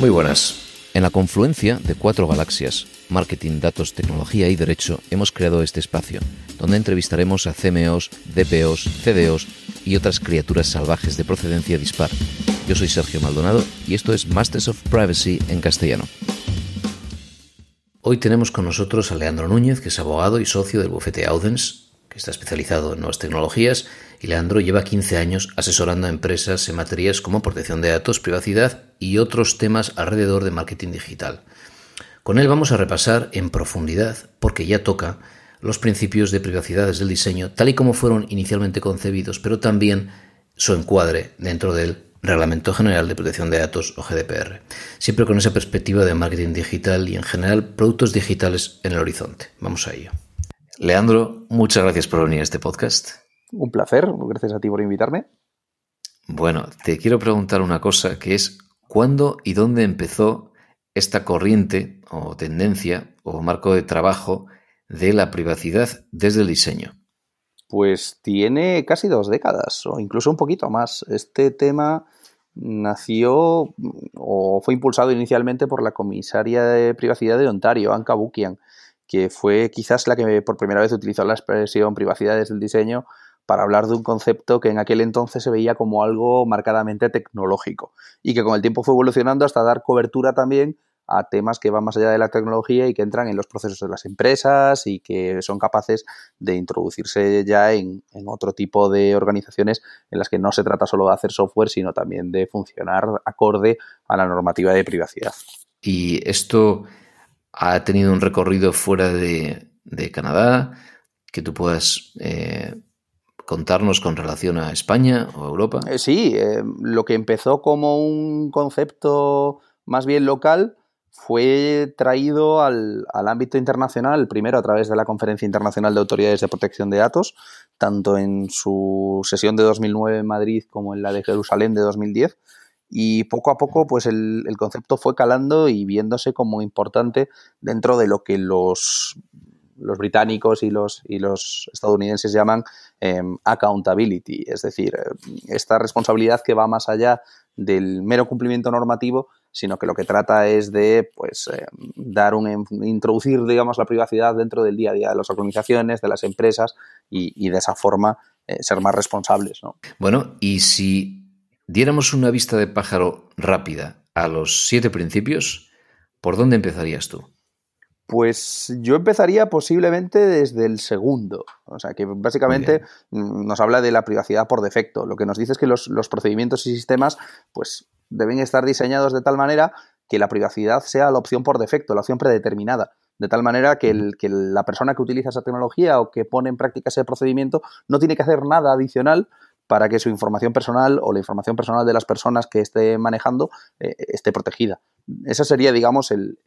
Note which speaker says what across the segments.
Speaker 1: Muy buenas. En la confluencia de cuatro galaxias, marketing, datos, tecnología y derecho, hemos creado este espacio, donde entrevistaremos a CMOs, DPOs, CDOs y otras criaturas salvajes de procedencia dispar. Yo soy Sergio Maldonado y esto es Masters of Privacy en castellano. Hoy tenemos con nosotros a Leandro Núñez, que es abogado y socio del bufete Audens, que está especializado en nuevas tecnologías y Leandro lleva 15 años asesorando a empresas en materias como protección de datos, privacidad y otros temas alrededor de marketing digital. Con él vamos a repasar en profundidad, porque ya toca, los principios de privacidad desde el diseño, tal y como fueron inicialmente concebidos, pero también su encuadre dentro del Reglamento General de Protección de Datos o GDPR, siempre con esa perspectiva de marketing digital y en general productos digitales en el horizonte. Vamos a ello. Leandro, muchas gracias por venir a este podcast. Un placer, gracias a ti por invitarme. Bueno, te quiero preguntar una cosa, que es ¿cuándo y dónde empezó esta corriente o tendencia o marco de trabajo de la privacidad desde el diseño?
Speaker 2: Pues tiene casi dos décadas o incluso un poquito más. Este tema nació o fue impulsado inicialmente por la comisaria de privacidad de Ontario, Anka Bukian, que fue quizás la que por primera vez utilizó la expresión privacidad desde el diseño para hablar de un concepto que en aquel entonces se veía como algo marcadamente tecnológico y que con el tiempo fue evolucionando hasta dar cobertura también a temas que van más allá de la tecnología y que entran en los procesos de las empresas y que son capaces de introducirse ya en, otro tipo de organizaciones en las que no se trata solo de hacer software, sino también de funcionar acorde a la
Speaker 1: normativa de privacidad. Y esto ha tenido un recorrido fuera de, Canadá, que tú puedas eh, contarnos con relación a España o Europa?
Speaker 2: Eh, sí, eh, lo que empezó como un concepto más bien local fue traído al, ámbito internacional, primero a través de la Conferencia Internacional de Autoridades de Protección de Datos, tanto en su sesión de 2009 en Madrid como en la de Jerusalén de 2010, y poco a poco pues el, el concepto fue calando y viéndose como importante dentro de lo que los los británicos y los, estadounidenses llaman em, accountability, es decir, eh, esta responsabilidad que va más allá del mero cumplimiento normativo, sino que lo que trata es de pues, eh, dar un, introducir digamos, la privacidad dentro del día a día de las organizaciones, de las empresas y, de esa forma eh, ser más responsables.
Speaker 1: Bueno, y si diéramos una vista de pájaro rápida a los siete principios, ¿por dónde empezarías tú?
Speaker 2: Pues yo empezaría posiblemente desde el segundo. O sea, que básicamente nos habla de la privacidad por defecto. Lo que nos dice es que los, procedimientos y sistemas, pues, deben estar diseñados de tal manera que la privacidad sea la opción por defecto, la opción predeterminada. De tal manera que, el, que la persona que utiliza esa tecnología o que pone en práctica ese procedimiento no tiene que hacer nada adicional para que su información personal o la información personal de las personas que esté manejando eh, esté protegida. Ese sería, digamos, el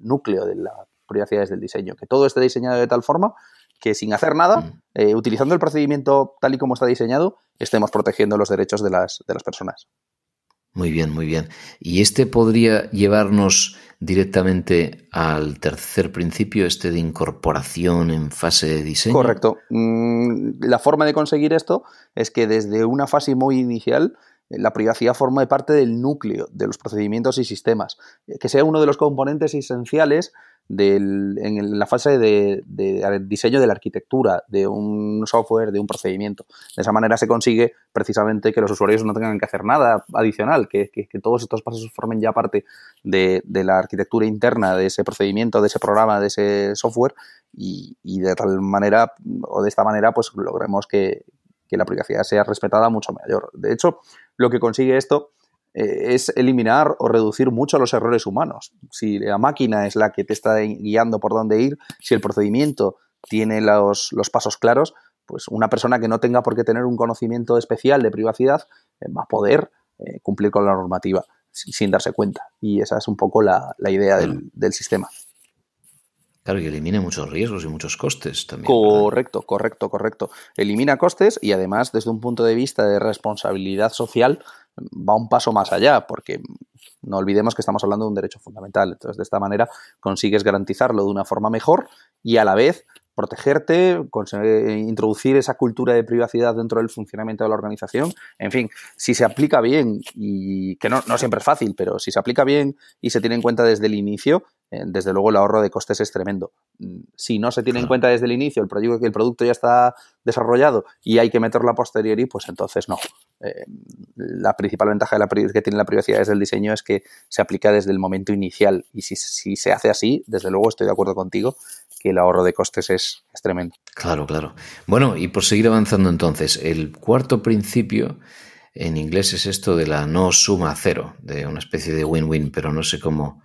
Speaker 2: núcleo de la prioridades del diseño, que todo esté diseñado de tal forma que sin hacer nada, mm. eh, utilizando el procedimiento tal y como está diseñado, estemos protegiendo los derechos de las, de las personas.
Speaker 1: Muy bien, muy bien. Y este podría llevarnos directamente al tercer principio, este de incorporación en fase de diseño. Correcto.
Speaker 2: Mm, la forma de conseguir esto es que desde una fase muy inicial la privacidad forma parte del núcleo de los procedimientos y sistemas, que sea uno de los componentes esenciales en la fase de, diseño de la arquitectura, de un software, de un procedimiento. De esa manera se consigue precisamente que los usuarios no tengan que hacer nada adicional, que, todos estos pasos formen ya parte de, la arquitectura interna de ese procedimiento, de ese programa, de ese software y, y de tal manera o de esta manera pues logremos que, que la privacidad sea respetada mucho mayor. De hecho, lo que consigue esto eh, es eliminar o reducir mucho los errores humanos. Si la máquina es la que te está guiando por dónde ir, si el procedimiento tiene los, pasos claros, pues una persona que no tenga por qué tener un conocimiento especial de privacidad eh, va a poder eh, cumplir con la normativa sin, darse cuenta. Y esa es un poco la, idea del sistema. Claro, y elimina muchos riesgos y muchos costes también. Correcto, correcto, correcto. Elimina costes y además desde un punto de vista de responsabilidad social va un paso más allá, porque no olvidemos que estamos hablando de un derecho fundamental. Entonces, de esta manera consigues garantizarlo de una forma mejor y a la vez protegerte, eh, introducir esa cultura de privacidad dentro del funcionamiento de la organización. En fin, si se aplica bien, y que no, siempre es fácil, pero si se aplica bien y se tiene en cuenta desde el inicio, eh, desde luego el ahorro de costes es tremendo. Mm, si no se tiene en cuenta desde el inicio el proyecto, que el producto ya está desarrollado y hay que meterlo a posteriori, pues entonces no. Eh, la principal ventaja de la, que tiene la privacidad desde el diseño es que se aplica desde el momento inicial y si, se hace así, desde luego estoy de acuerdo contigo, que el ahorro de
Speaker 1: costes es, tremendo. Claro, claro. Bueno, y por seguir avanzando entonces, el cuarto principio en inglés es esto de la no suma cero, de una especie de win-win, pero no sé cómo,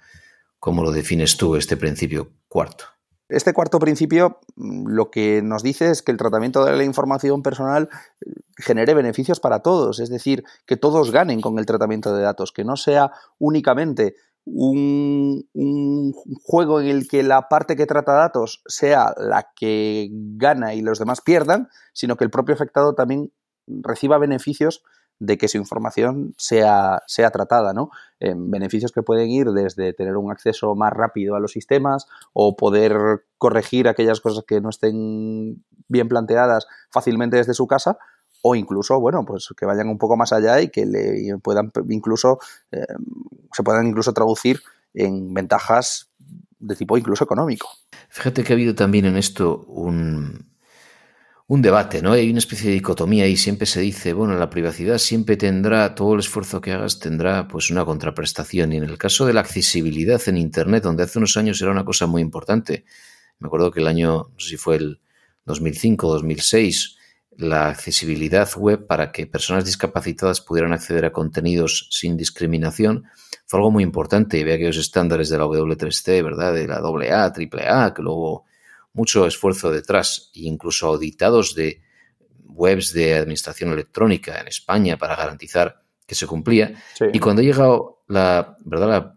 Speaker 1: cómo lo defines tú, este principio cuarto.
Speaker 2: Este cuarto principio mm, lo que nos dice es que el tratamiento de la información personal eh, genere beneficios para todos, es decir, que todos ganen con el tratamiento de datos, que no sea únicamente un, juego en el que la parte que trata datos sea la que gana y los demás pierdan, sino que el propio afectado también reciba beneficios de que su información sea, sea tratada, ¿no? Eh, beneficios que pueden ir desde tener un acceso más rápido a los sistemas o poder corregir aquellas cosas que no estén bien planteadas fácilmente desde su casa, o incluso, bueno, pues que vayan un poco más allá y que le puedan incluso, eh, se puedan incluso traducir en ventajas de tipo incluso económico.
Speaker 1: Fíjate que ha habido también en esto un, debate, ¿no? Hay una especie de dicotomía y siempre se dice, bueno, la privacidad siempre tendrá, todo el esfuerzo que hagas tendrá pues una contraprestación. Y en el caso de la accesibilidad en Internet, donde hace unos años era una cosa muy importante, me acuerdo que el año, no sé si fue el 2005, 2006, la accesibilidad web para que personas discapacitadas pudieran acceder a contenidos sin discriminación fue algo muy importante. que aquellos estándares de la W3C, ¿verdad? De la AA, AAA, que luego mucho esfuerzo detrás, e incluso auditados de webs de administración electrónica en España para garantizar que se cumplía. Y cuando ha llegado la, ¿verdad?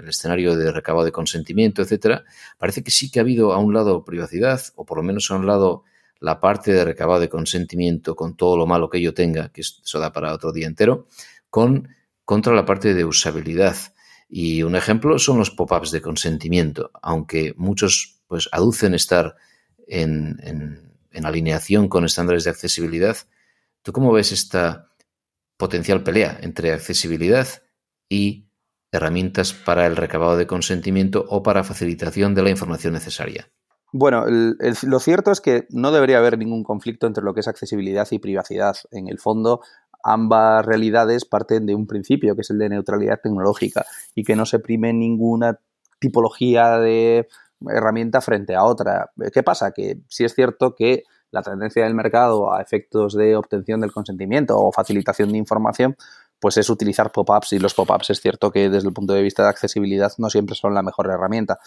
Speaker 1: el escenario de recabado de consentimiento, etcétera, parece que sí que ha habido a un lado privacidad, o por lo menos a un lado la parte de recabado de consentimiento con todo lo malo que yo tenga, que eso da para otro día entero, con, contra la parte de usabilidad. Y un ejemplo son los pop-ups de consentimiento, aunque muchos pues aducen estar en alineación con estándares de accesibilidad. ¿Tú cómo ves esta potencial pelea entre accesibilidad y herramientas para el recabado de consentimiento o para facilitación de la información necesaria?
Speaker 2: Bueno, lo cierto es que no debería haber ningún conflicto entre lo que es accesibilidad y privacidad. En el fondo, ambas realidades parten de un principio, que es el de neutralidad tecnológica, y que no se prime ninguna tipología de herramienta frente a otra. ¿Qué pasa? Que sí es cierto que la tendencia del mercado a efectos de obtención del consentimiento o facilitación de información, pues es utilizar pop-ups y los pop-ups es cierto que desde el punto de vista de accesibilidad no siempre son la mejor herramienta.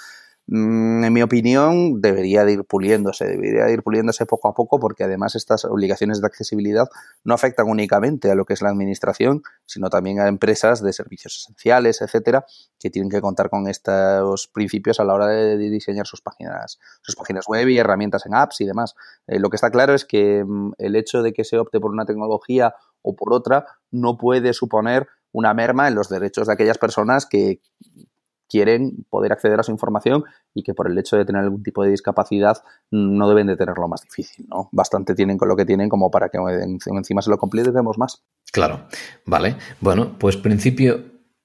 Speaker 2: Mm, en mi opinión, debería de ir puliéndose, debería ir puliéndose poco a poco, porque además estas obligaciones de accesibilidad no afectan únicamente a lo que es la administración, sino también a empresas de servicios esenciales, etcétera, que tienen que contar con estos principios a la hora de diseñar sus páginas, sus páginas web y herramientas en apps y demás. Eh, lo que está claro es que mm, el hecho de que se opte por una tecnología o por otra no puede suponer una merma en los derechos de aquellas personas que, quieren poder acceder a su información y que por el hecho de tener algún tipo de discapacidad mm, no deben de tenerlo más difícil, ¿no? Bastante tienen con lo que tienen como para que encima se lo
Speaker 1: complete vemos más. Claro, vale. Bueno, pues principio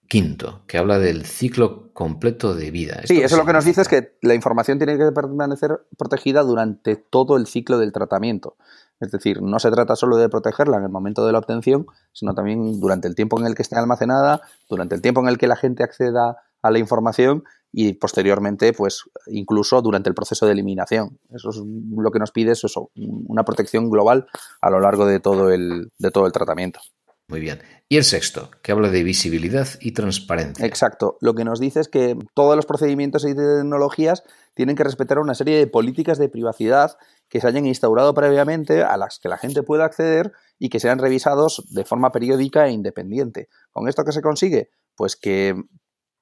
Speaker 1: quinto, que habla del ciclo completo de vida. sí, eso lo que nos
Speaker 2: dice es que la información tiene que permanecer protegida durante todo el ciclo del tratamiento. Es decir, no se trata solo de protegerla en el momento de la obtención, sino también durante el tiempo en el que esté almacenada, durante el tiempo en el que la gente acceda a la información y posteriormente, pues incluso durante el proceso de eliminación. Eso es lo que nos pide, eso, una protección global a lo largo de todo el, de todo el tratamiento. Muy bien. Y el sexto, que habla de visibilidad y transparencia. Exacto. Lo que nos dice es que todos los procedimientos y tecnologías tienen que respetar una serie de políticas de privacidad que se hayan instaurado previamente, a las que la gente pueda acceder y que sean revisados de forma periódica e independiente. ¿Con esto qué se consigue? Pues que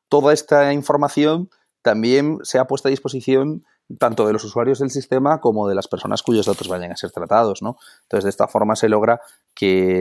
Speaker 2: toda esta información también se ha puesto a disposición tanto de los usuarios del sistema como de las personas cuyos datos vayan a ser tratados, ¿no? Entonces, de esta forma se logra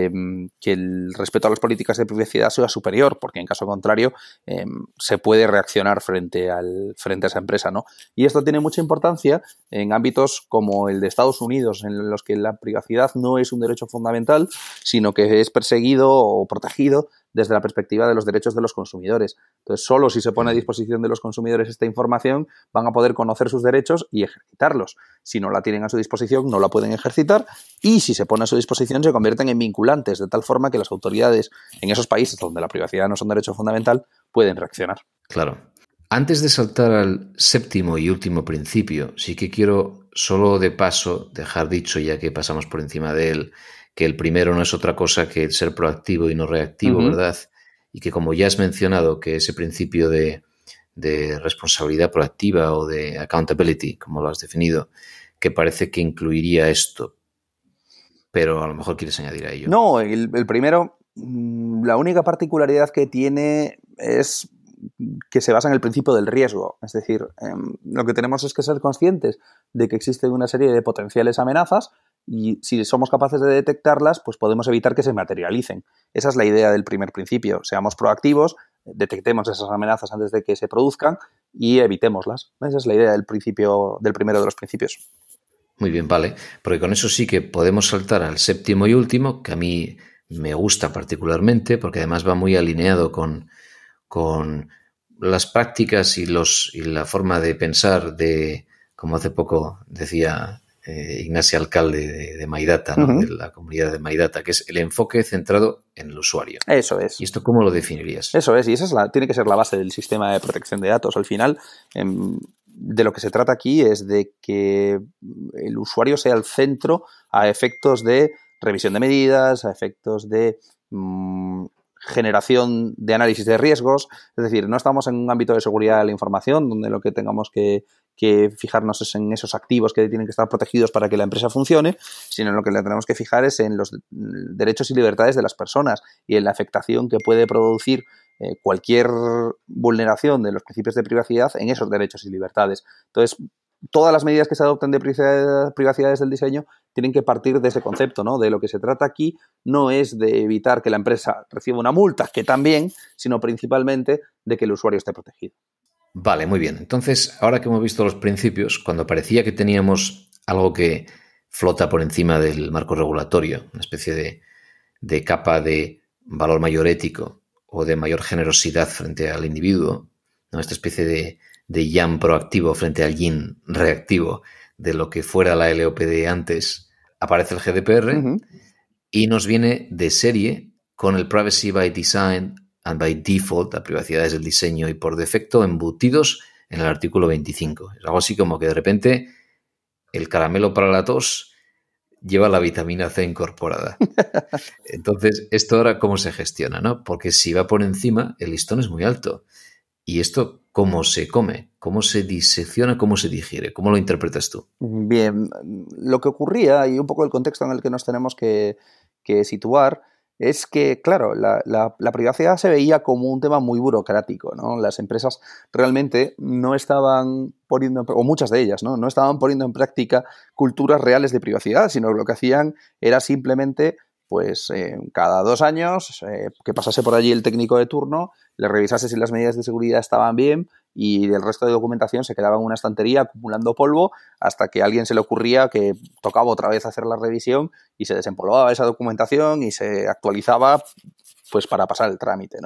Speaker 2: Mm, que, el respeto a las políticas de privacidad sea superior, porque en caso contrario em, se puede reaccionar frente, al, frente a esa empresa. ¿no? Y esto tiene mucha importancia en ámbitos como el de Estados Unidos, en los que la privacidad no es un derecho fundamental, sino que es perseguido o protegido desde la perspectiva de los derechos de los consumidores. Entonces, solo si se pone a disposición de los consumidores esta información, van a poder conocer sus derechos y ejercitarlos. Si no la tienen a su disposición, no la pueden ejercitar y si se pone a su disposición, se convierte en vinculantes de tal forma que las autoridades en esos países donde la privacidad no es un derecho fundamental pueden reaccionar.
Speaker 1: Claro. Antes de saltar al séptimo y último principio, sí que quiero solo de paso dejar dicho, ya que pasamos por encima de él, que el primero no es otra cosa que el ser proactivo y no reactivo, ¿verdad? Y que como ya has mencionado, que ese principio de, de responsabilidad proactiva o de accountability, como lo has definido, que parece que incluiría esto, pero a lo mejor quieres añadir a ello.
Speaker 2: No, el, primero, mm, la única particularidad que tiene es que se basa en el principio del riesgo. Es decir, em, lo que tenemos es que ser conscientes de que existen una serie de potenciales amenazas y si somos capaces de detectarlas, pues podemos evitar que se materialicen. Esa es la idea del primer principio. Seamos proactivos, detectemos esas amenazas antes de que se produzcan y evitémoslas. Esa es la idea del principio, del primero de los principios.
Speaker 1: Muy bien, vale. Porque con eso sí que podemos saltar al séptimo y último, que a mí me gusta particularmente, porque además va muy alineado con, con las prácticas y, los, y la forma de pensar de, como hace poco decía eh, Ignacio Alcalde de, Maidata, de la comunidad de Maidata, que es el enfoque centrado en el usuario. Eso es. ¿Y esto cómo lo definirías? Eso es, y esa es la, tiene que ser la base
Speaker 2: del sistema de protección de datos. Al final, em, de lo que se trata aquí es de que mm, el usuario sea el centro a efectos de revisión de medidas, a efectos de mm, generación de análisis de riesgos. Es decir, no estamos en un ámbito de seguridad de la información donde lo que tengamos que, fijarnos es en esos activos que tienen que estar protegidos para que la empresa funcione, sino en lo que le tenemos que fijar es en los mm, derechos y libertades de las personas y en la afectación que puede producir eh, cualquier vulneración de los principios de privacidad en esos derechos y libertades. Entonces, todas las medidas que se adopten de privacidades del diseño tienen que partir de ese concepto, ¿no? De lo que se trata aquí no es de evitar que la empresa reciba una multa, que también, sino principalmente de que el usuario esté protegido.
Speaker 1: Vale, muy bien. Entonces, ahora que hemos visto los principios, cuando parecía que teníamos algo que flota por encima del marco regulatorio, una especie de, de capa de valor mayor ético, o de mayor generosidad frente al individuo, esta especie de, de proactivo frente al yin reactivo de lo que fuera la LOPD antes, aparece el GDPR y nos viene de serie con el Privacy by Design and by Default, la privacidad es el diseño y por defecto, embutidos en el artículo 25. Es algo así como que de repente el caramelo para la tos lleva la vitamina C incorporada. Entonces, esto ahora cómo se gestiona, ¿no? Porque si va por encima, el listón es muy alto. ¿Y esto cómo se come? ¿Cómo se disecciona? ¿Cómo se digiere? ¿Cómo lo interpretas tú?
Speaker 2: Bien, lo que ocurría y un poco el contexto en el que nos tenemos que, que situar es que, claro, la, privacidad se veía como un tema muy burocrático, ¿no? Las empresas realmente no estaban poniendo, o muchas de ellas, ¿no? No estaban poniendo en práctica culturas reales de privacidad, sino lo que hacían era simplemente pues eh, cada dos años eh, que pasase por allí el técnico de turno, le revisase si las medidas de seguridad estaban bien, y del resto de documentación se quedaba en una estantería acumulando polvo hasta que a alguien se le ocurría que tocaba otra vez hacer la revisión y se desempolvaba esa documentación y se actualizaba pues para pasar el trámite,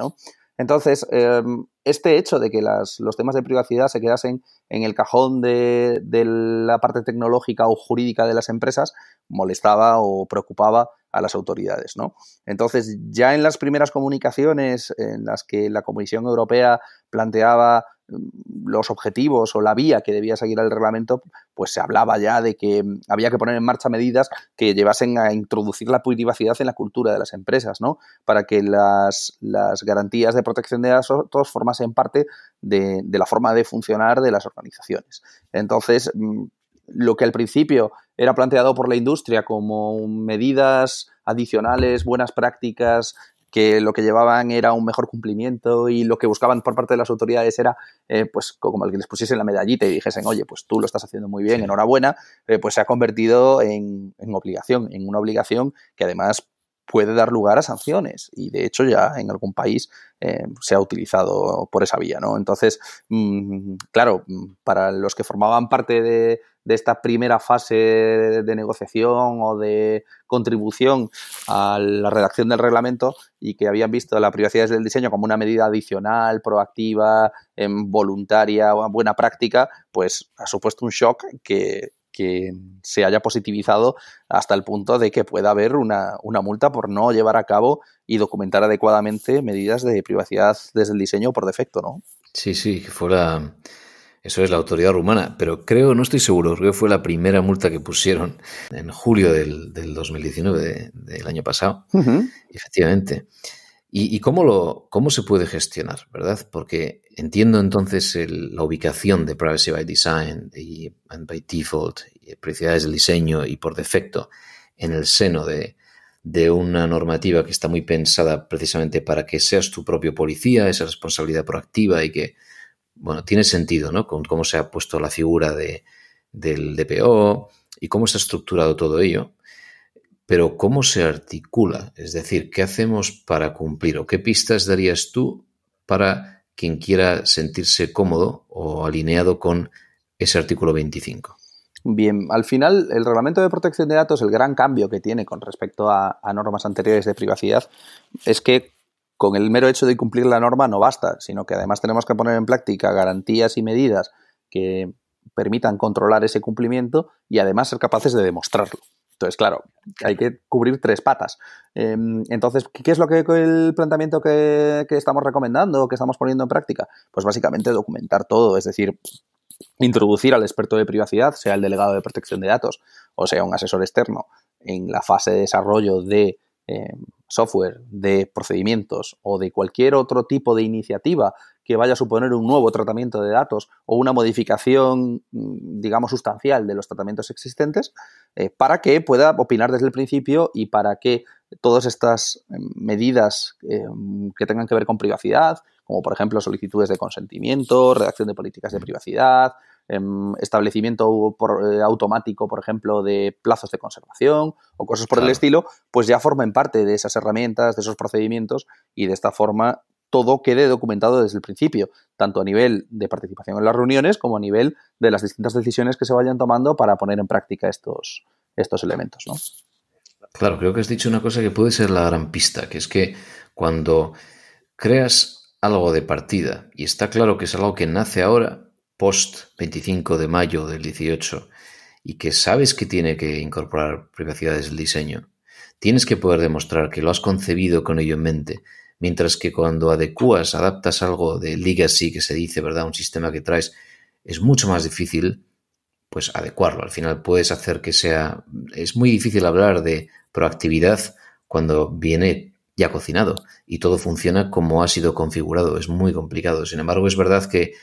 Speaker 2: Entonces, em, este hecho de que los temas de privacidad se quedasen en el cajón de, de, la parte tecnológica o jurídica de las empresas molestaba o preocupaba a las autoridades. ¿no? Entonces, ya en las primeras comunicaciones en las que la Comisión Europea planteaba Mm, los objetivos o la vía que debía seguir el reglamento, pues se hablaba ya de que mm, había que poner en marcha medidas que llevasen a introducir la privacidad en la cultura de las empresas, ¿no? Para que las, garantías de protección de datos formasen parte de, de la forma de funcionar de las organizaciones. Entonces, mm, lo que al principio era planteado por la industria como medidas adicionales, buenas prácticas, que lo que llevaban era un mejor cumplimiento y lo que buscaban por parte de las autoridades era, eh, pues, como el que les pusiesen la medallita y dijesen, oye, pues tú lo estás haciendo muy bien, enhorabuena, eh, pues se ha convertido en, en obligación, en una obligación que además puede dar lugar a sanciones y de hecho ya en algún país eh, se ha utilizado por esa vía, ¿no? Entonces, mm, claro, para los que formaban parte de, de esta primera fase de negociación o de contribución a la redacción del reglamento y que habían visto la privacidad del diseño como una medida adicional, proactiva, em, voluntaria, buena práctica, pues ha supuesto un shock que que se haya positivizado hasta el punto de que pueda haber una, multa por no llevar a cabo y documentar adecuadamente medidas de privacidad desde el diseño por defecto, ¿no?
Speaker 1: Sí, sí, que fuera... Eso es la autoridad rumana, pero creo, no estoy seguro, creo que fue la primera multa que pusieron en julio del, del 2019, del año pasado, efectivamente. ¿Y, cómo, lo, cómo se puede gestionar, verdad? Porque entiendo entonces la ubicación de Privacy by Design y by Default, y prioridades del diseño y por defecto en el seno de, una normativa que está muy pensada precisamente para que seas tu propio policía, esa responsabilidad proactiva y que, bueno, tiene sentido, ¿no? Con cómo se ha puesto la figura del DPO y cómo ha estructurado todo ello. Pero ¿cómo se articula? Es decir, ¿qué hacemos para cumplir o qué pistas darías tú para quien quiera sentirse cómodo o alineado con ese artículo 25? Bien,
Speaker 2: al final el reglamento de protección de datos, el gran cambio que tiene con respecto a, a normas anteriores de privacidad es que con el mero hecho de cumplir la norma no basta, sino que además tenemos que poner en práctica garantías y medidas que permitan controlar ese cumplimiento y además ser capaces de demostrarlo. Entonces, claro, hay que cubrir tres patas. Em, entonces, ¿qué es lo que el planteamiento que, estamos recomendando, o que estamos poniendo en práctica? Pues básicamente documentar todo, es decir, introducir al experto de privacidad, sea el delegado de protección de datos o sea un asesor externo, en la fase de desarrollo de em, software, de procedimientos o de cualquier otro tipo de iniciativa que vaya a suponer un nuevo tratamiento de datos o una modificación, mm, digamos, sustancial de los tratamientos existentes, eh, para que pueda opinar desde el principio y para que todas estas em, medidas eh, que tengan que ver con privacidad, como por ejemplo solicitudes de consentimiento, redacción de políticas de privacidad, em, establecimiento por, eh, automático, por ejemplo, de plazos de conservación o cosas por el estilo, pues ya formen parte de esas herramientas, de esos procedimientos y de esta forma todo quede documentado desde el principio, tanto a nivel de participación en las reuniones como a nivel de las distintas decisiones que se vayan tomando para poner en práctica estos, estos elementos.
Speaker 1: Claro, creo que has dicho una cosa que puede ser la gran pista, que es que cuando creas algo de partida y está claro que es algo que nace ahora, post 25 de mayo del 18, y que sabes que tiene que incorporar privacidad desde el diseño, tienes que poder demostrar que lo has concebido con ello en mente, Mientras que cuando adecuas, adaptas algo de legacy, que se dice, ¿verdad? Un sistema que traes, es mucho más difícil, pues, adecuarlo. Al final puedes hacer que sea... Es muy difícil hablar de proactividad cuando viene ya cocinado y todo funciona como ha sido configurado. Es muy complicado. Sin embargo, es verdad que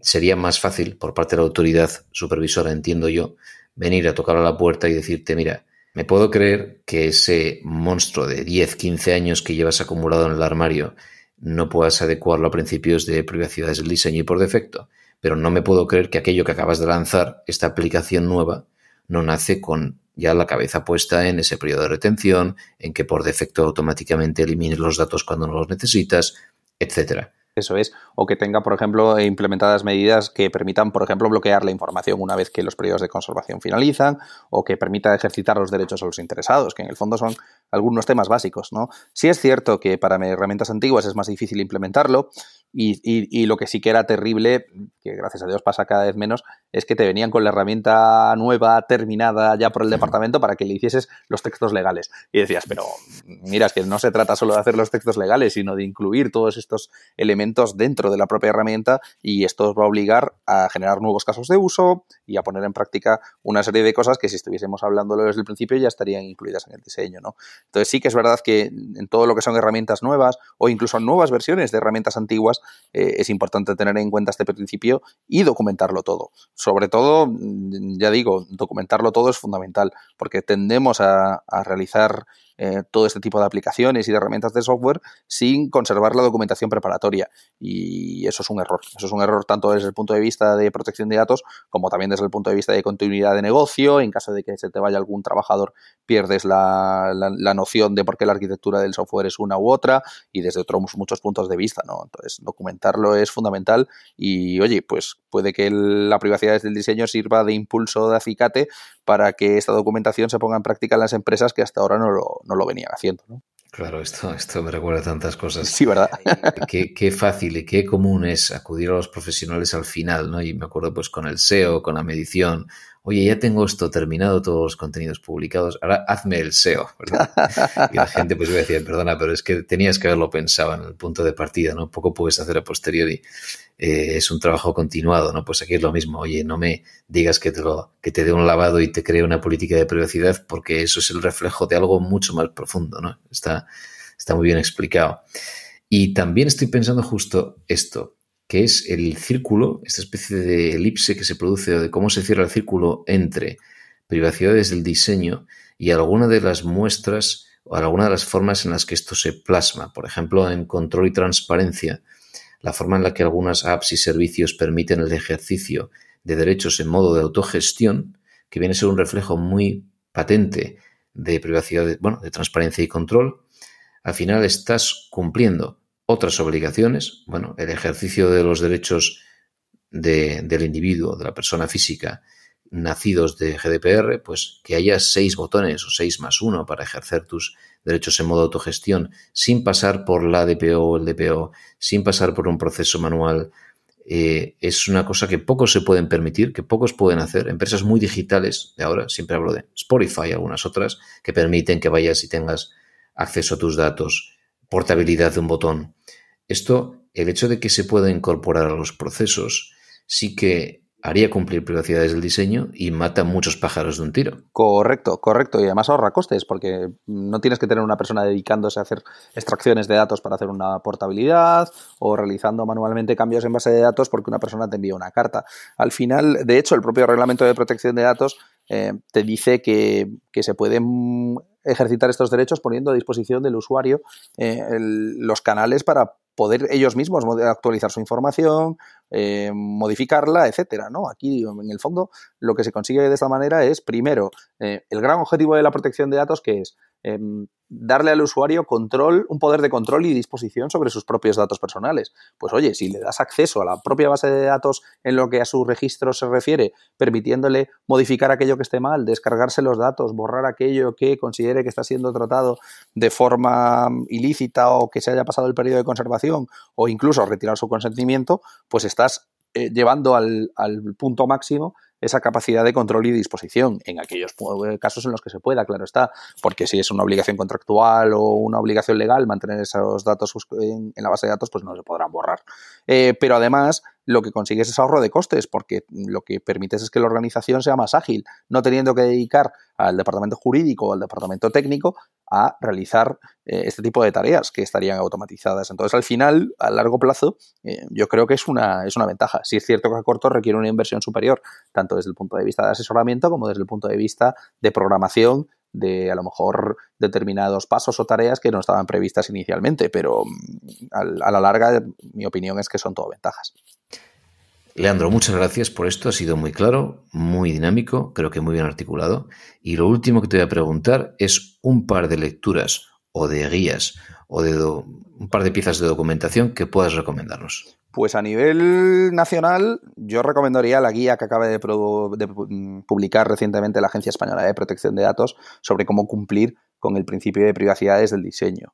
Speaker 1: sería más fácil por parte de la autoridad supervisora, entiendo yo, venir a tocar a la puerta y decirte, mira, me puedo creer que ese monstruo de 10, 15 años que llevas acumulado en el armario no puedas adecuarlo a principios de privacidad del diseño y por defecto, pero no me puedo creer que aquello que acabas de lanzar, esta aplicación nueva, no nace con ya la cabeza puesta en ese periodo de retención, en que por defecto automáticamente elimines los datos cuando no los necesitas, etcétera. Eso
Speaker 2: es. O que tenga, por ejemplo, implementadas medidas que permitan, por ejemplo, bloquear la información una vez que los periodos de conservación finalizan, o que permita ejercitar los derechos a los interesados, que en el fondo son algunos temas básicos, ¿no? es cierto que para herramientas antiguas es más difícil implementarlo, y, lo que sí que era terrible, que gracias a Dios pasa cada vez menos, es que te venían con la herramienta nueva, terminada ya por el departamento para que le hicieses los textos legales. Y decías, pero mira, es que no se trata solo de hacer los textos legales, sino de incluir todos estos elementos dentro de la propia herramienta y esto os va a obligar a generar nuevos casos de uso y a poner en práctica una serie de cosas que si estuviésemos hablándolo desde el principio ya estarían incluidas en el diseño. ¿no? Entonces sí que es verdad que en todo lo que son herramientas nuevas o incluso nuevas versiones de herramientas antiguas, eh, es importante tener en cuenta este principio y documentarlo todo. Sobre todo, mm, ya digo, documentarlo todo es fundamental, porque tendemos a realizar eh, todo este tipo de aplicaciones y de herramientas de software sin conservar la documentación preparatoria. Y eso es un error. Eso es un error tanto desde el punto de vista de protección de datos como también desde el punto de vista de continuidad de negocio. En caso de que se te vaya algún trabajador, pierdes la, la, noción de por qué la arquitectura del software es una u otra y desde otros muchos puntos de vista. ¿no? Entonces, documentarlo es fundamental y, oye, pues puede que la privacidad del diseño sirva de impulso de acicate para que esta documentación se ponga en práctica en las empresas que hasta ahora no lo, venían haciendo.
Speaker 1: Claro, esto, esto me recuerda tantas cosas. Sí, ¿verdad? Eh, qué, qué, fácil y qué común es acudir a los profesionales al final, ¿no? Y me acuerdo pues con el SEO, con la medición oye, ya tengo esto terminado, todos los contenidos publicados, ahora hazme el SEO, Y la gente pues me decía, perdona, pero es que tenías que haberlo pensado en el punto de partida, ¿no? Poco puedes hacer a posteriori, eh, es un trabajo continuado, ¿no? Pues aquí es lo mismo, oye, no me digas que te, que te dé un lavado y te cree una política de privacidad porque eso es el reflejo de algo mucho más profundo, ¿no? Está, está muy bien explicado. Y también estoy pensando justo esto, que es el círculo, esta especie de elipse que se produce de cómo se cierra el círculo entre privacidades del diseño y alguna de las muestras o alguna de las formas en las que esto se plasma. Por ejemplo, en control y transparencia, la forma en la que algunas apps y servicios permiten el ejercicio de derechos en modo de autogestión, que viene a ser un reflejo muy patente de privacidad, bueno, de transparencia y control, al final estás cumpliendo otras obligaciones, bueno, el ejercicio de los derechos del individuo, de la persona física, nacidos de GDPR, pues que haya seis botones o seis más uno para ejercer tus derechos en modo autogestión sin pasar por la DPO o el DPO, sin pasar por un proceso manual, eh, es una cosa que pocos se pueden permitir, que pocos pueden hacer. Empresas muy digitales, de ahora siempre hablo de Spotify, y algunas otras, que permiten que vayas y tengas acceso a tus datos, portabilidad de un botón, esto, el hecho de que se pueda incorporar a los procesos, sí que haría cumplir privacidades del diseño y mata muchos pájaros de un tiro.
Speaker 2: Correcto, correcto. Y además ahorra costes, porque no tienes que tener una persona dedicándose a hacer extracciones de datos para hacer una portabilidad o realizando manualmente cambios en base de datos porque una persona te envía una carta. Al final, de hecho, el propio reglamento de protección de datos eh, te dice que, se pueden ejercitar estos derechos poniendo a disposición del usuario eh, los canales para poder ellos mismos actualizar su información, eh, modificarla, etcétera. ¿no? Aquí, en el fondo, lo que se consigue de esta manera es, primero, eh, el gran objetivo de la protección de datos, que es Em, darle al usuario control, un poder de control y disposición sobre sus propios datos personales. Pues oye, si le das acceso a la propia base de datos en lo que a su registro se refiere, permitiéndole modificar aquello que esté mal, descargarse los datos, borrar aquello que considere que está siendo tratado de forma mm, ilícita o que se haya pasado el periodo de conservación o incluso retirar su consentimiento, pues estás eh, llevando al punto máximo esa capacidad de control y disposición en aquellos eh, casos en los que se pueda, claro está, porque si es una obligación contractual o una obligación legal mantener esos datos en, la base de datos, pues no se podrán borrar. Eh, pero además lo que consigues es ahorro de costes, porque lo que permites es que la organización sea más ágil, no teniendo que dedicar al departamento jurídico o al departamento técnico a realizar eh, este tipo de tareas que estarían automatizadas. Entonces, al final, a largo plazo, eh, yo creo que es una, es una ventaja. Si es cierto que a corto requiere una inversión superior, tanto desde el punto de vista de asesoramiento como desde el punto de vista de programación de a lo mejor determinados pasos o tareas que no estaban previstas inicialmente, pero mm, a la larga mi opinión es que son todo ventajas.
Speaker 1: Leandro, muchas gracias por esto. Ha sido muy claro, muy dinámico, creo que muy bien articulado. Y lo último que te voy a preguntar es un par de lecturas o de guías o de un par de piezas de documentación que puedas recomendarnos.
Speaker 2: Pues a nivel nacional, yo recomendaría la guía que acaba de, mm,
Speaker 1: publicar recientemente
Speaker 2: la Agencia Española de Protección de Datos sobre cómo cumplir con el principio de privacidad desde el diseño.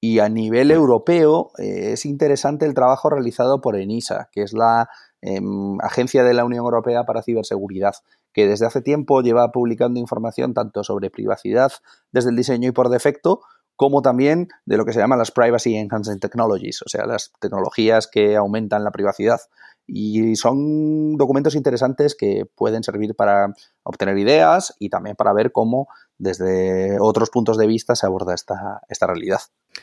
Speaker 2: Y a nivel europeo eh, es interesante el trabajo realizado por ENISA, que es la em, Agencia de la Unión Europea para Ciberseguridad, que desde hace tiempo lleva publicando información tanto sobre privacidad desde el diseño y por defecto, como también de lo que se llaman las Privacy Enhancing Technologies, o sea, las tecnologías que aumentan la privacidad. Y son documentos interesantes que pueden servir para obtener ideas y también para ver cómo desde otros puntos de vista se aborda esta,
Speaker 1: esta realidad.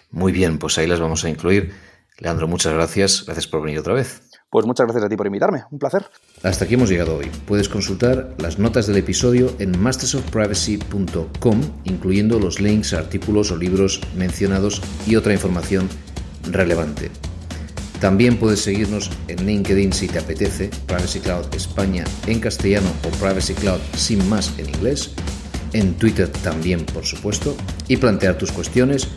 Speaker 1: Muy bien, pues ahí las vamos a incluir. Leandro, muchas gracias. Gracias por venir otra vez. Pues muchas gracias a ti por invitarme, un placer. Hasta aquí hemos llegado hoy. Puedes consultar las notas del episodio en mastersofprivacy.com, incluyendo los links a artículos o libros mencionados y otra información relevante. También puedes seguirnos en LinkedIn si te apetece, Privacy Cloud España en castellano o Privacy Cloud sin más en inglés, en Twitter también por supuesto, y plantear tus cuestiones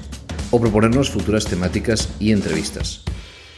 Speaker 1: o proponernos futuras temáticas y entrevistas.